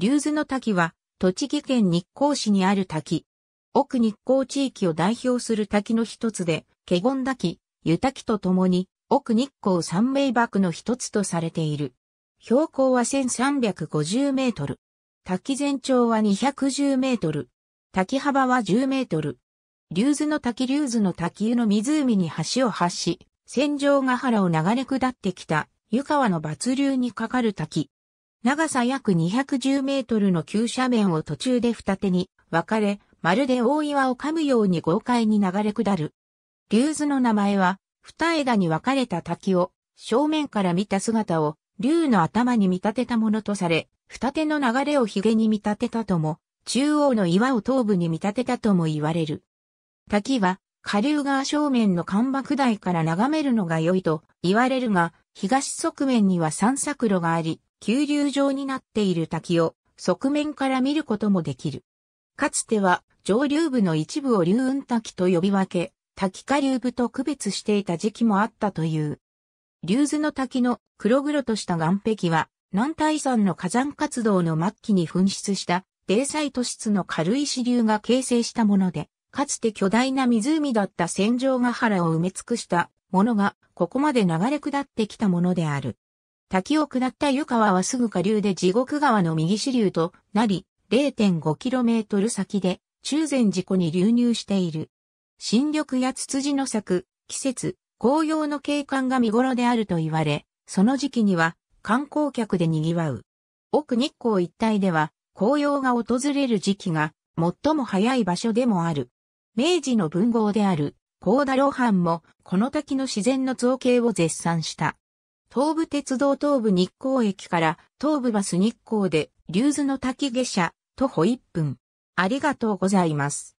竜頭の滝は、栃木県日光市にある滝。奥日光地域を代表する滝の一つで、華厳滝、湯滝とともに、奥日光三名瀑の一つとされている。標高は1350メートル。滝全長は210メートル。滝幅は10メートル。竜頭の滝竜頭の滝湯の湖に橋を発し、戦場ヶ原を流れ下ってきた湯川の抜流にかかる滝。長さ約210メートルの急斜面を途中で二手に分かれ、まるで大岩を噛むように豪快に流れ下る。竜頭の名前は、二枝に分かれた滝を正面から見た姿を竜の頭に見立てたものとされ、二手の流れを髭に見立てたとも、中央の岩を頭部に見立てたとも言われる。滝は、下流側正面の干幕台から眺めるのが良いと言われるが、東側面には散策路があり、急流状になっている滝を側面から見ることもできる。かつては上流部の一部を流雲滝と呼び分け、滝下流部と区別していた時期もあったという。竜頭の滝の黒々とした岩壁は、南大山の火山活動の末期に噴出した泥西都市の軽石流が形成したもので、かつて巨大な湖だった戦場ヶ原を埋め尽くしたものが、ここまで流れ下ってきたものである。滝を下った湯川はすぐ下流で地獄川の右支流となり、0.5km 先で中禅寺湖に流入している。新緑やツツジの柵、季節、紅葉の景観が見頃であると言われ、その時期には観光客で賑わう。奥日光一帯では紅葉が訪れる時期が最も早い場所でもある。明治の文豪である高田露伴もこの滝の自然の造形を絶賛した。東武鉄道東武日光駅から東武バス日光で竜頭の滝下車徒歩1分。ありがとうございます。